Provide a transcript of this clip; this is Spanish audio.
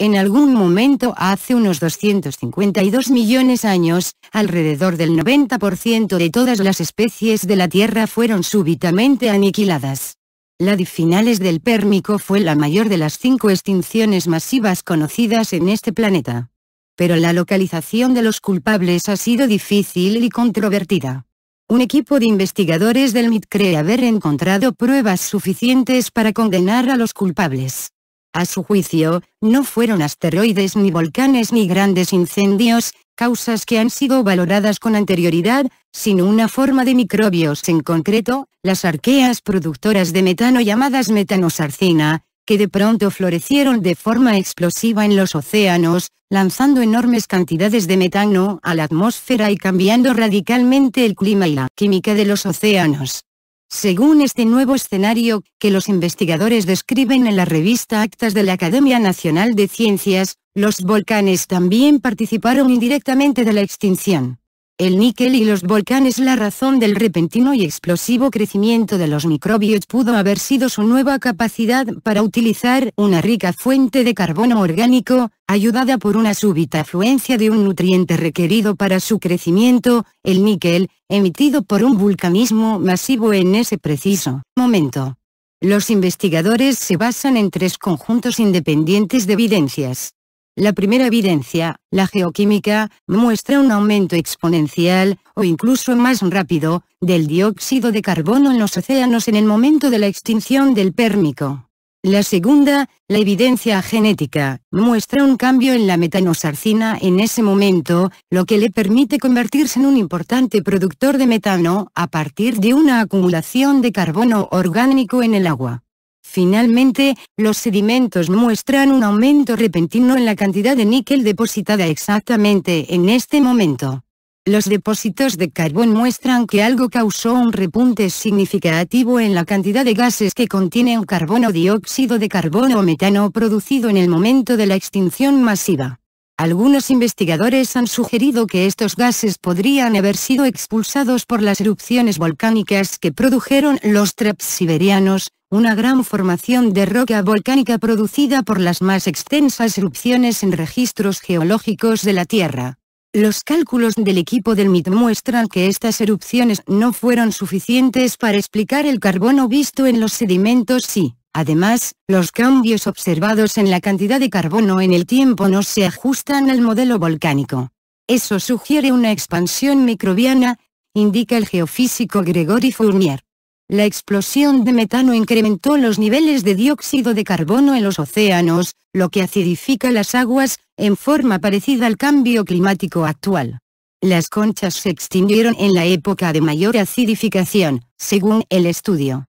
en algún momento hace unos 252 millones de años, alrededor del 90% de todas las especies de la Tierra fueron súbitamente aniquiladas. La de finales del Pérmico fue la mayor de las cinco extinciones masivas conocidas en este planeta. Pero la localización de los culpables ha sido difícil y controvertida. Un equipo de investigadores del MIT cree haber encontrado pruebas suficientes para condenar a los culpables. A su juicio, no fueron asteroides ni volcanes ni grandes incendios, causas que han sido valoradas con anterioridad, sino una forma de microbios en concreto, las arqueas productoras de metano llamadas metanosarcina, que de pronto florecieron de forma explosiva en los océanos, lanzando enormes cantidades de metano a la atmósfera y cambiando radicalmente el clima y la química de los océanos. Según este nuevo escenario, que los investigadores describen en la revista Actas de la Academia Nacional de Ciencias, los volcanes también participaron indirectamente de la extinción. El níquel y los volcanes la razón del repentino y explosivo crecimiento de los microbios pudo haber sido su nueva capacidad para utilizar una rica fuente de carbono orgánico, ayudada por una súbita afluencia de un nutriente requerido para su crecimiento, el níquel, emitido por un vulcanismo masivo en ese preciso momento. Los investigadores se basan en tres conjuntos independientes de evidencias. La primera evidencia, la geoquímica, muestra un aumento exponencial, o incluso más rápido, del dióxido de carbono en los océanos en el momento de la extinción del pérmico. La segunda, la evidencia genética, muestra un cambio en la metanosarcina en ese momento, lo que le permite convertirse en un importante productor de metano a partir de una acumulación de carbono orgánico en el agua. Finalmente, los sedimentos muestran un aumento repentino en la cantidad de níquel depositada exactamente en este momento. Los depósitos de carbón muestran que algo causó un repunte significativo en la cantidad de gases que contienen carbono dióxido de carbono o metano producido en el momento de la extinción masiva. Algunos investigadores han sugerido que estos gases podrían haber sido expulsados por las erupciones volcánicas que produjeron los traps siberianos, una gran formación de roca volcánica producida por las más extensas erupciones en registros geológicos de la Tierra. Los cálculos del equipo del MIT muestran que estas erupciones no fueron suficientes para explicar el carbono visto en los sedimentos y, además, los cambios observados en la cantidad de carbono en el tiempo no se ajustan al modelo volcánico. Eso sugiere una expansión microbiana, indica el geofísico Gregory Fournier. La explosión de metano incrementó los niveles de dióxido de carbono en los océanos, lo que acidifica las aguas, en forma parecida al cambio climático actual. Las conchas se extinguieron en la época de mayor acidificación, según el estudio.